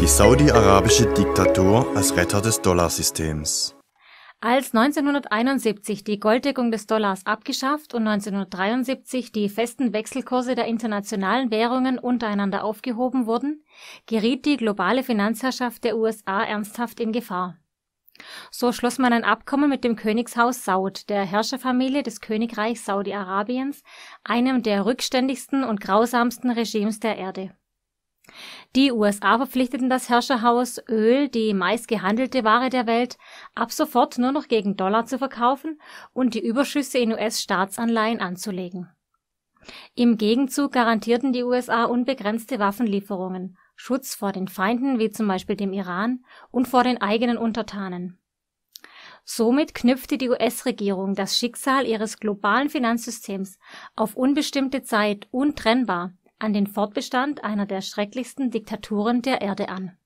Die saudi-arabische Diktatur als Retter des Dollarsystems. Als 1971 die Golddeckung des Dollars abgeschafft und 1973 die festen Wechselkurse der internationalen Währungen untereinander aufgehoben wurden, geriet die globale Finanzherrschaft der USA ernsthaft in Gefahr. So schloss man ein Abkommen mit dem Königshaus Saud, der Herrscherfamilie des Königreichs Saudi-Arabiens, einem der rückständigsten und grausamsten Regimes der Erde die USA verpflichteten das Herrscherhaus, Öl, die meistgehandelte Ware der Welt, ab sofort nur noch gegen Dollar zu verkaufen und die Überschüsse in US-Staatsanleihen anzulegen. Im Gegenzug garantierten die USA unbegrenzte Waffenlieferungen, Schutz vor den Feinden wie zum Beispiel dem Iran und vor den eigenen Untertanen. Somit knüpfte die US-Regierung das Schicksal ihres globalen Finanzsystems auf unbestimmte Zeit untrennbar an den Fortbestand einer der schrecklichsten Diktaturen der Erde an